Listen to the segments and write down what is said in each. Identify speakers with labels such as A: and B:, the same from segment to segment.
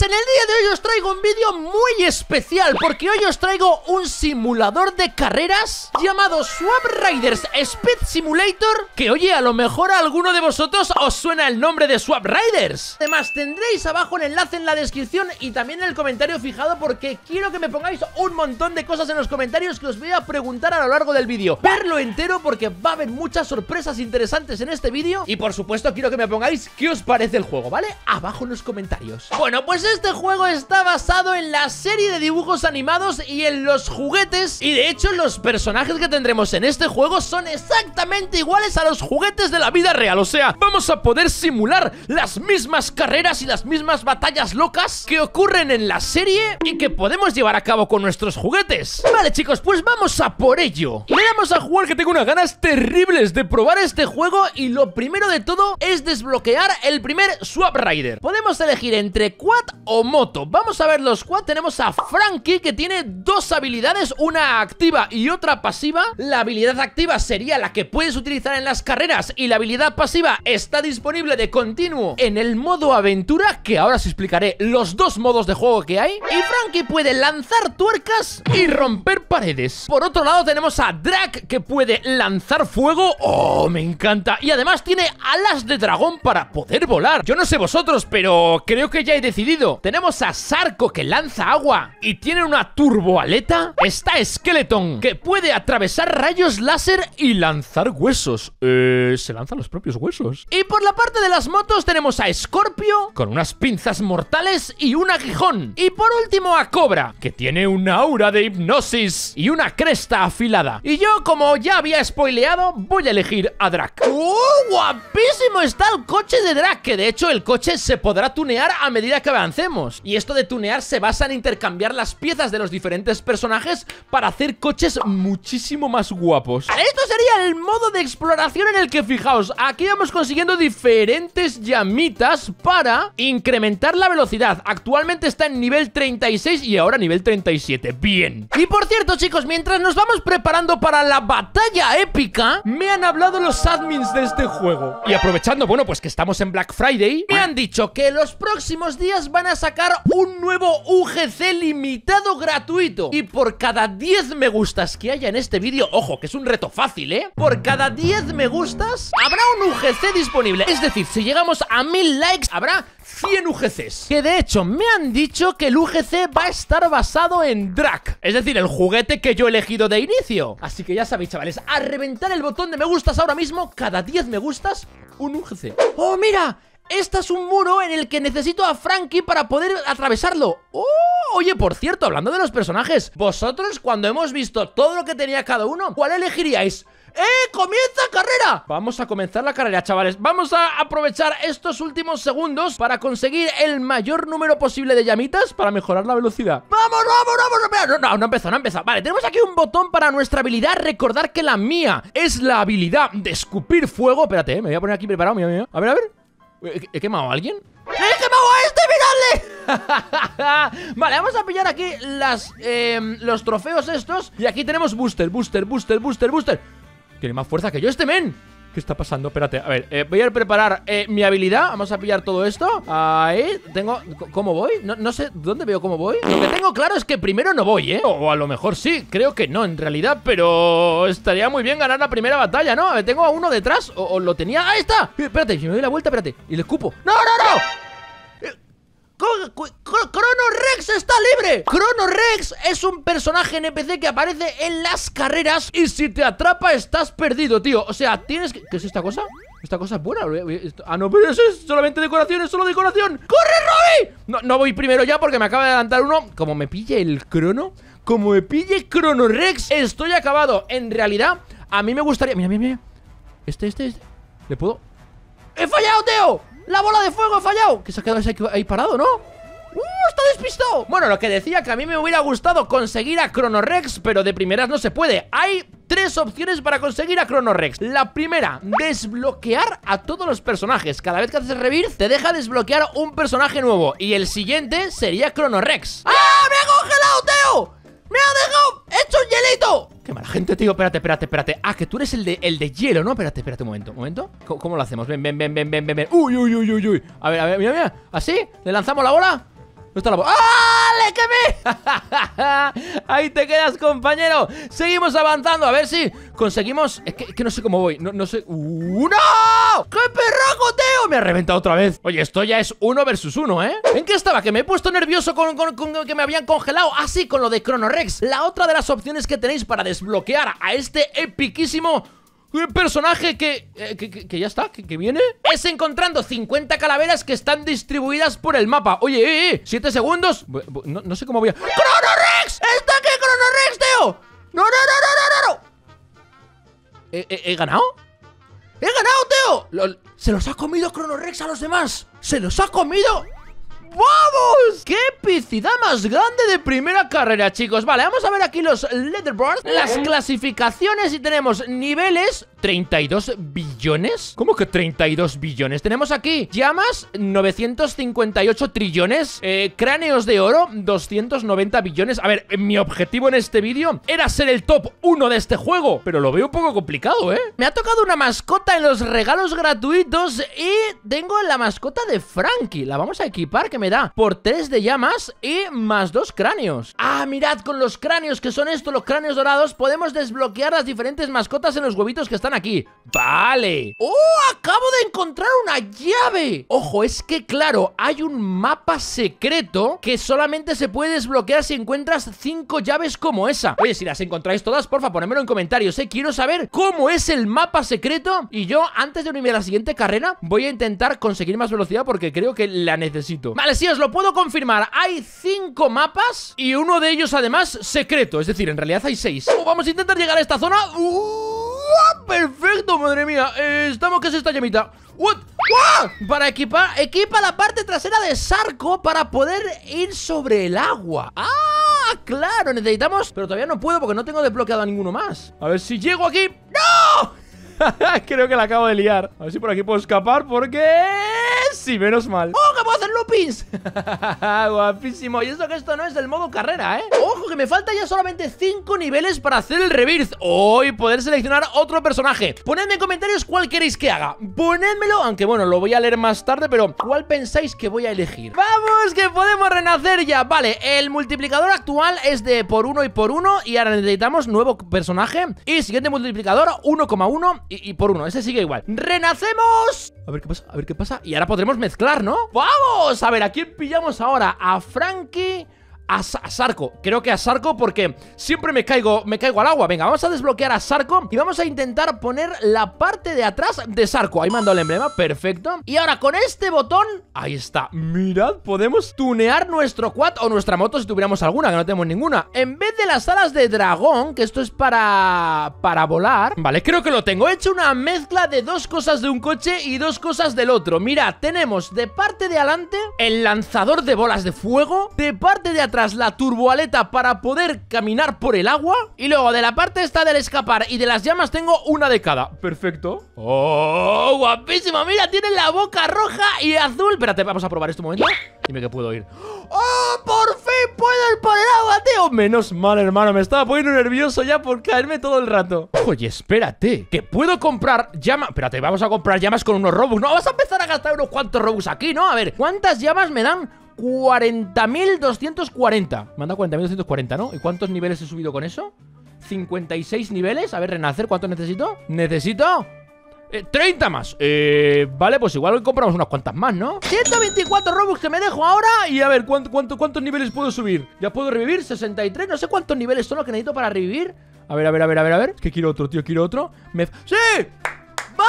A: en el día de hoy os traigo un vídeo muy especial Porque hoy os traigo un simulador de carreras Llamado Swap Riders Speed Simulator Que oye, a lo mejor a alguno de vosotros os suena el nombre de Swap Riders Además tendréis abajo el enlace en la descripción Y también en el comentario fijado Porque quiero que me pongáis un montón de cosas en los comentarios Que os voy a preguntar a lo largo del vídeo Verlo entero porque va a haber muchas sorpresas interesantes en este vídeo Y por supuesto quiero que me pongáis qué os parece el juego, ¿vale? Abajo en los comentarios Bueno, pues pues este juego está basado en la serie de dibujos animados y en los juguetes Y de hecho los personajes que tendremos en este juego son exactamente iguales a los juguetes de la vida real O sea, vamos a poder simular las mismas carreras y las mismas batallas locas que ocurren en la serie Y que podemos llevar a cabo con nuestros juguetes Vale chicos, pues vamos a por ello Vamos a jugar que tengo unas ganas terribles de probar este juego Y lo primero de todo es desbloquear el primer Swap Rider Podemos elegir entre o moto Vamos a ver los tenemos a Frankie que tiene dos habilidades, una activa y otra pasiva La habilidad activa sería la que puedes utilizar en las carreras y la habilidad pasiva está disponible de continuo en el modo aventura Que ahora os explicaré los dos modos de juego que hay Y Frankie puede lanzar tuercas y romper paredes Por otro lado tenemos a Drac que puede lanzar fuego ¡Oh, me encanta! Y además tiene alas de dragón para poder volar Yo no sé vosotros, pero creo que ya he decidido tenemos a Sarco que lanza agua y tiene una turboaleta. Está Skeleton que puede atravesar rayos láser y lanzar huesos. Eh, se lanzan los propios huesos. Y por la parte de las motos tenemos a Scorpio con unas pinzas mortales y un aguijón. Y por último a Cobra que tiene una aura de hipnosis y una cresta afilada. Y yo como ya había spoileado voy a elegir a Drac. ¡Oh, guapísimo está el coche de Drac! Que de hecho el coche se podrá tunear a medida que avancemos Y esto de tunear se basa en intercambiar las piezas de los diferentes personajes Para hacer coches muchísimo más guapos Esto sería el modo de exploración en el que, fijaos Aquí vamos consiguiendo diferentes llamitas para incrementar la velocidad Actualmente está en nivel 36 y ahora nivel 37 Bien Y por cierto, chicos, mientras nos vamos preparando para la batalla épica Me han hablado los admins de este juego Y aprovechando, bueno, pues que estamos en Black Friday Me han dicho que los próximos días van a sacar un nuevo UGC limitado gratuito Y por cada 10 me gustas que haya en este vídeo Ojo, que es un reto fácil, ¿eh? Por cada 10 me gustas habrá un UGC disponible Es decir, si llegamos a 1000 likes habrá 100 UGCs Que de hecho me han dicho que el UGC va a estar basado en Drac Es decir, el juguete que yo he elegido de inicio Así que ya sabéis, chavales, a reventar el botón de me gustas ahora mismo Cada 10 me gustas, un UGC ¡Oh, mira! Esta es un muro en el que necesito a Frankie para poder atravesarlo ¡Oh! Oye, por cierto, hablando de los personajes Vosotros, cuando hemos visto todo lo que tenía cada uno ¿Cuál elegiríais? ¡Eh! ¡Comienza carrera! Vamos a comenzar la carrera, chavales Vamos a aprovechar estos últimos segundos Para conseguir el mayor número posible de llamitas Para mejorar la velocidad ¡Vamos, vamos, vamos! No, no, no empezado, no empezado. Vale, tenemos aquí un botón para nuestra habilidad Recordar que la mía es la habilidad de escupir fuego Espérate, eh, me voy a poner aquí preparado mío mío. A ver, a ver eh, ¿He quemado a alguien? ¡He quemado a este! ¡Miradle! vale, vamos a pillar aquí las, em, los trofeos estos Y aquí tenemos booster, booster, booster, booster, booster Tiene más fuerza que yo este men ¿Qué está pasando? Espérate, a ver, eh, voy a preparar eh, mi habilidad Vamos a pillar todo esto Ahí, tengo... ¿Cómo voy? No, sé, ¿dónde veo cómo voy? Lo que tengo claro es que primero no voy, ¿eh? O a lo mejor sí, creo que no en realidad Pero estaría muy bien ganar la primera batalla, ¿no? tengo a uno detrás o, o lo tenía... ¡Ahí está! Espérate, si me doy la vuelta, espérate Y le escupo ¡No, no, no! Crono Rex está libre Crono Rex es un personaje NPC que aparece en las carreras Y si te atrapa estás perdido, tío O sea, tienes que... ¿Qué es esta cosa? Esta cosa es buena Ah, no, pero eso es solamente decoración, es solo decoración ¡Corre, Robby! No, no voy primero ya porque me acaba de adelantar uno Como me pille el crono Como me pille Chrono Rex Estoy acabado En realidad, a mí me gustaría... Mira, mira, mira Este, este, este ¿Le puedo...? ¡He fallado, Teo! ¡La bola de fuego ha fallado! Que se ha quedado ahí parado, ¿no? ¡Uh! ¡Está despistado! Bueno, lo que decía que a mí me hubiera gustado conseguir a Rex, pero de primeras no se puede. Hay tres opciones para conseguir a Cronorex. La primera, desbloquear a todos los personajes. Cada vez que haces revir, te deja desbloquear un personaje nuevo. Y el siguiente sería Cronorex. ¡Ah! ¡Me ha congelado! ¡Me ha dejado hecho un hielito! ¡Qué mala gente, tío! Espérate, espérate, espérate. Ah, que tú eres el de, el de hielo, ¿no? Espérate, espérate un momento. ¿Un momento? ¿Cómo, cómo lo hacemos? Ven, ven, ven, ven, ven, ven, ven. ¡Uy, uy, uy, uy, uy! A ver, a ver, mira, mira. ¿Así? ¿Le lanzamos la bola? No está la voz ¡Ah! ¡Le quemé! Ahí te quedas, compañero. Seguimos avanzando. A ver si conseguimos. Es que, no sé cómo voy. No, sé. uno ¡Qué perraco, tío! Me ha reventado otra vez. Oye, esto ya es uno versus uno, ¿eh? ¿En qué estaba? Que me he puesto nervioso con, con, que me habían congelado. Así, ah, con lo de Chrono Rex. La otra de las opciones que tenéis para desbloquear a este epiquísimo un personaje eh, que, que, ya está, que, viene Es encontrando 50 calaveras que están distribuidas por el mapa Oye, oye, eh, 7 eh, segundos no, sé cómo voy a... ¡Cronorex! ¡Está aquí Cronorex, Rex, tío! ¡No, no, no, no, no, no! ¿He, ganado? ¡He ganado, Teo. ¡Se los ha comido Cronorex a los demás! ¡Se los ha comido! ¡Vamos! ¡Qué epicidad más grande de primera carrera, chicos! Vale, vamos a ver aquí los leaderboards Las clasificaciones y tenemos niveles ¿32 billones? ¿Cómo que 32 billones? Tenemos aquí llamas, 958 trillones eh, Cráneos de oro, 290 billones A ver, mi objetivo en este vídeo era ser el top 1 de este juego Pero lo veo un poco complicado, ¿eh? Me ha tocado una mascota en los regalos gratuitos Y tengo la mascota de Frankie La vamos a equipar, que me da por 3 de llamas y más 2 cráneos Ah, mirad, con los cráneos que son estos, los cráneos dorados Podemos desbloquear las diferentes mascotas en los huevitos que están aquí ¡Vale! ¡Oh! Acabo de encontrar una llave Ojo, es que claro, hay un mapa secreto Que solamente se puede desbloquear si encuentras cinco llaves como esa Oye, si las encontráis todas, porfa, ponedmelo en comentarios, eh Quiero saber cómo es el mapa secreto Y yo, antes de unirme a la siguiente carrera Voy a intentar conseguir más velocidad porque creo que la necesito Vale, si, os lo puedo confirmar Hay cinco mapas y uno de ellos además secreto Es decir, en realidad hay seis oh, Vamos a intentar llegar a esta zona ¡Uh! ¡Perfecto, madre mía! Eh, estamos, ¿qué es esta llamita? Para equipar, equipa la parte trasera de Sarco para poder ir sobre el agua. ¡Ah! ¡Claro! Necesitamos... Pero todavía no puedo porque no tengo desbloqueado a ninguno más. A ver si llego aquí. ¡No! Creo que la acabo de liar. A ver si por aquí puedo escapar porque... Sí, menos mal. Guapísimo Y eso que esto no es del modo carrera, ¿eh? Ojo, que me falta ya solamente 5 niveles para hacer el Rebirth Oh, poder seleccionar otro personaje Ponedme en comentarios cuál queréis que haga Ponedmelo, aunque bueno, lo voy a leer más tarde Pero ¿cuál pensáis que voy a elegir? ¡Vamos, que podemos renacer ya! Vale, el multiplicador actual es de por uno y por uno Y ahora necesitamos nuevo personaje Y siguiente multiplicador, 1,1 y, y por uno Ese sigue igual ¡Renacemos! A ver qué pasa, a ver qué pasa Y ahora podremos mezclar, ¿no? ¡Vamos! a ver, ¿a quién pillamos ahora? ¿A Frankie a, Sarco. Creo que a Sarco porque siempre me caigo, me caigo al agua. Venga, vamos a desbloquear a Sarco y vamos a intentar poner la parte de atrás de Sarco. Ahí mando el emblema, perfecto. Y ahora con este botón, ahí está. Mirad, podemos tunear nuestro quad o nuestra moto si tuviéramos alguna, que no tenemos ninguna. En vez de las alas de dragón, que esto es para, para volar. Vale, creo que lo tengo. He hecho una mezcla de dos cosas de un coche y dos cosas del otro. Mira, tenemos de parte de adelante el lanzador de bolas de fuego, de parte de atrás la turboaleta para poder caminar por el agua. Y luego de la parte esta del escapar y de las llamas tengo una de cada. Perfecto. ¡Oh, ¡Guapísimo! Mira, tiene la boca roja y azul. Espérate, vamos a probar esto un momento. Dime que puedo ir. ¡Oh, por fin puedo ir por el agua, tío! Menos mal, hermano. Me estaba poniendo nervioso ya por caerme todo el rato. Oye, espérate. Que puedo comprar llamas... Espérate, vamos a comprar llamas con unos Robux. No, vas a empezar a gastar unos cuantos Robux aquí, ¿no? A ver, ¿cuántas llamas me dan 40.240. Me han dado 40.240, ¿no? ¿Y cuántos niveles he subido con eso? 56 niveles. A ver, renacer, ¿cuánto necesito? Necesito... Eh, 30 más eh, Vale, pues igual compramos unas cuantas más, ¿no? 124 Robux que me dejo ahora Y a ver, ¿cuánto, cuántos niveles puedo subir? ¿Ya puedo revivir? 63, no sé cuántos niveles son los que necesito para revivir A ver, a ver, a ver, a ver, a ver Es que quiero otro, tío, quiero otro me... ¡Sí!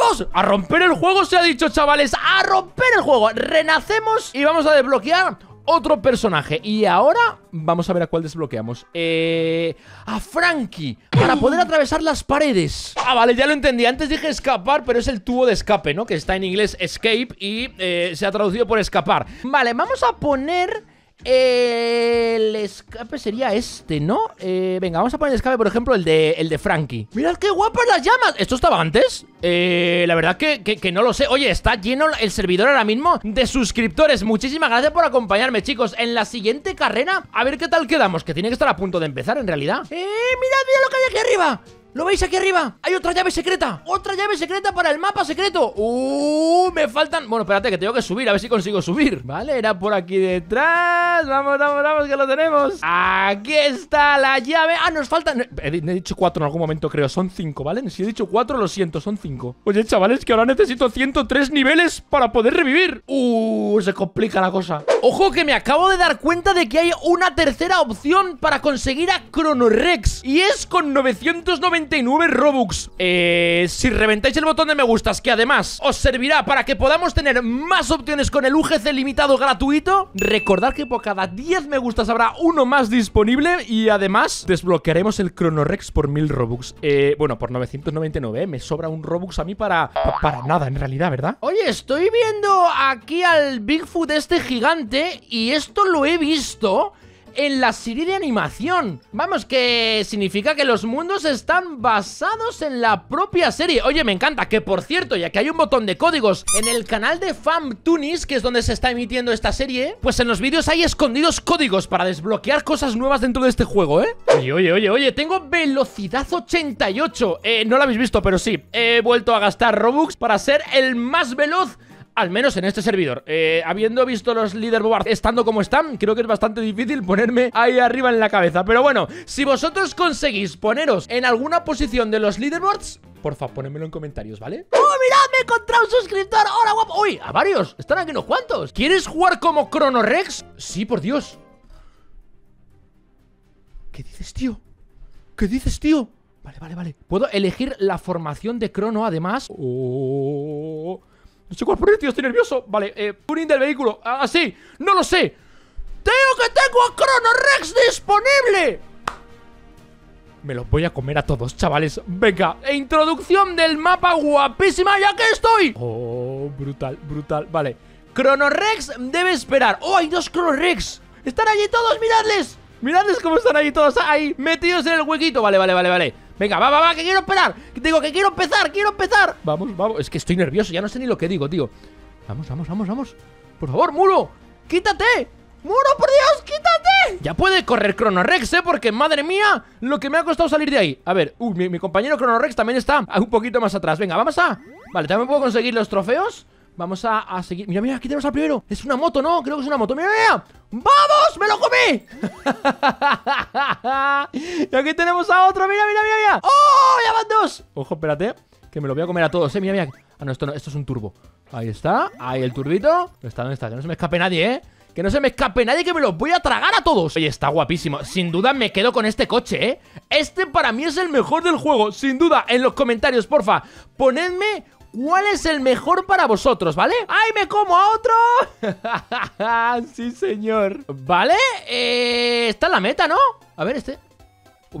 A: ¡Vamos! A romper el juego se ha dicho, chavales A romper el juego Renacemos y vamos a desbloquear otro personaje Y ahora vamos a ver a cuál desbloqueamos eh, A Frankie Para poder atravesar las paredes Ah, vale, ya lo entendí Antes dije escapar, pero es el tubo de escape, ¿no? Que está en inglés escape y eh, se ha traducido por escapar Vale, vamos a poner el escape sería este, ¿no? Eh, venga, vamos a poner el escape, por ejemplo, el de, de Frankie. Mirad qué guapas las llamas. ¿Esto estaba antes? Eh, la verdad que, no lo sé. Oye, está lleno el servidor ahora mismo de suscriptores. Muchísimas gracias por acompañarme, chicos. En la siguiente carrera, a ver qué tal quedamos, que tiene que estar a punto de empezar en realidad. ¡Eh! ¡Mirad, mirad lo que hay aquí arriba! ¿Lo veis aquí arriba? Hay otra llave secreta Otra llave secreta para el mapa secreto ¡Uh! Me faltan... Bueno, espérate que tengo que subir A ver si consigo subir Vale, era por aquí detrás Vamos, vamos, vamos Que lo tenemos Aquí está la llave Ah, nos faltan... He, dicho cuatro en algún momento, creo Son cinco, ¿vale? Si he dicho cuatro, lo siento Son cinco Oye, chavales, que ahora necesito 103 niveles Para poder revivir ¡Uh! Se complica la cosa Ojo que me acabo de dar cuenta De que hay una tercera opción Para conseguir a Cronorex Y es con 990 99 Robux. Eh, si reventáis el botón de me gustas, que además os servirá para que podamos tener más opciones con el UGC limitado gratuito, recordad que por cada 10 me gustas habrá uno más disponible y además desbloquearemos el Chronorex por 1000 Robux. Eh, bueno, por 999, eh, me sobra un Robux a mí para, para nada en realidad, ¿verdad? Oye, estoy viendo aquí al Bigfoot este gigante y esto lo he visto en la serie de animación. Vamos, que significa que los mundos están basados en la propia serie. Oye, me encanta, que por cierto, ya que hay un botón de códigos en el canal de FamTunis, que es donde se está emitiendo esta serie, pues en los vídeos hay escondidos códigos para desbloquear cosas nuevas dentro de este juego, ¿eh? Oye, oye, oye, oye, tengo velocidad 88. Eh, no lo habéis visto, pero sí, he vuelto a gastar Robux para ser el más veloz al menos en este servidor. Eh, habiendo visto los leaderboards estando como están, creo que es bastante difícil ponerme ahí arriba en la cabeza. Pero bueno, si vosotros conseguís poneros en alguna posición de los leaderboards, porfa, ponedmelo en comentarios, ¿vale? ¡Oh, mirad! Me he encontrado un suscriptor. ¡Hola, guapo! ¡Uy! ¡A varios! Están aquí unos cuantos. ¿Quieres jugar como Chrono Rex? Sí, por Dios. ¿Qué dices, tío? ¿Qué dices, tío? Vale, vale, vale. Puedo elegir la formación de Crono, además. Oh. No sé cuál tío, estoy nervioso Vale, eh, tuning del vehículo Así, ah, ah, sí. no lo sé ¡Tengo que tengo a Chrono disponible! Me los voy a comer a todos, chavales Venga, e introducción del mapa guapísima Ya que estoy Oh, brutal, brutal, vale Chrono debe esperar ¡Oh, hay dos Chrono ¡Están allí todos, miradles! Miradles cómo están allí todos ahí, metidos en el huequito Vale, vale, vale, vale Venga, va, va, va, que quiero esperar Digo que quiero empezar, quiero empezar. Vamos, vamos. Es que estoy nervioso, ya no sé ni lo que digo, tío. Vamos, vamos, vamos, vamos. Por favor, muro, quítate. ¡Muro, por Dios, quítate! Ya puede correr Cronorex, ¿eh? Porque, madre mía, lo que me ha costado salir de ahí. A ver, uh, mi, compañero Cronorex también está un poquito más atrás. Venga, vamos a... Vale, también puedo conseguir los trofeos. Vamos a, seguir... Mira, mira, aquí tenemos al primero. Es una moto, ¿no? Creo que es una moto. ¡Mira, mira! ¡Vamos! ¡Me lo comí! y aquí tenemos a otro. ¡Mira, mira, mira, mira! ¡Oh! ¡Oh, ¡Ya van dos! Ojo, espérate, que me lo voy a comer a todos, eh. Mira, mira. Ah, no, esto, no, esto es un turbo. Ahí está, ahí el turbito. ¿Dónde está? ¿Dónde está? Que no se me escape nadie, eh. Que no se me escape nadie, que me los voy a tragar a todos Oye, está guapísimo, sin duda me quedo con este coche, ¿eh? Este para mí es el mejor del juego, sin duda, en los comentarios, porfa Ponedme cuál es el mejor para vosotros, ¿vale? ¡Ay, me como a otro! sí, señor ¿Vale? Eh, está en la meta, ¿no? A ver, este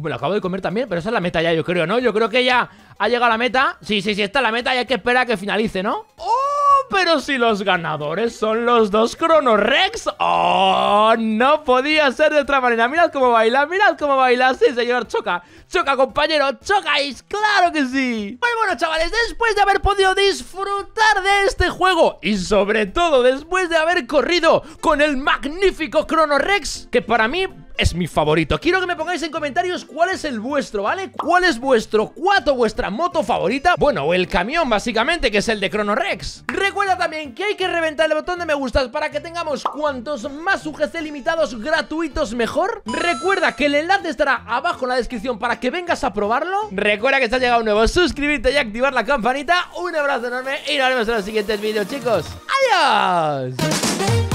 A: me lo acabo de comer también, pero esa es la meta ya, yo creo, ¿no? Yo creo que ya ha llegado la meta. Sí, sí, sí, está la meta y hay que esperar a que finalice, ¿no? ¡Oh! Pero si los ganadores son los dos Chrono Rex. ¡Oh! No podía ser de otra manera. Mirad cómo baila, mirad cómo baila. Sí, señor, choca. Choca, compañero. Chocáis, claro que sí. muy pues bueno, chavales, después de haber podido disfrutar de este juego y sobre todo después de haber corrido con el magnífico Chrono Rex, que para mí es mi favorito Quiero que me pongáis en comentarios cuál es el vuestro, ¿vale? ¿Cuál es vuestro cuato, vuestra moto favorita? Bueno, el camión, básicamente, que es el de Chrono Rex Recuerda también que hay que reventar el botón de me gustas para que tengamos cuantos más UGC limitados gratuitos mejor Recuerda que el enlace estará abajo en la descripción para que vengas a probarlo Recuerda que te ha llegado un nuevo, suscribirte y activar la campanita Un abrazo enorme y nos vemos en los siguientes vídeos, chicos ¡Adiós!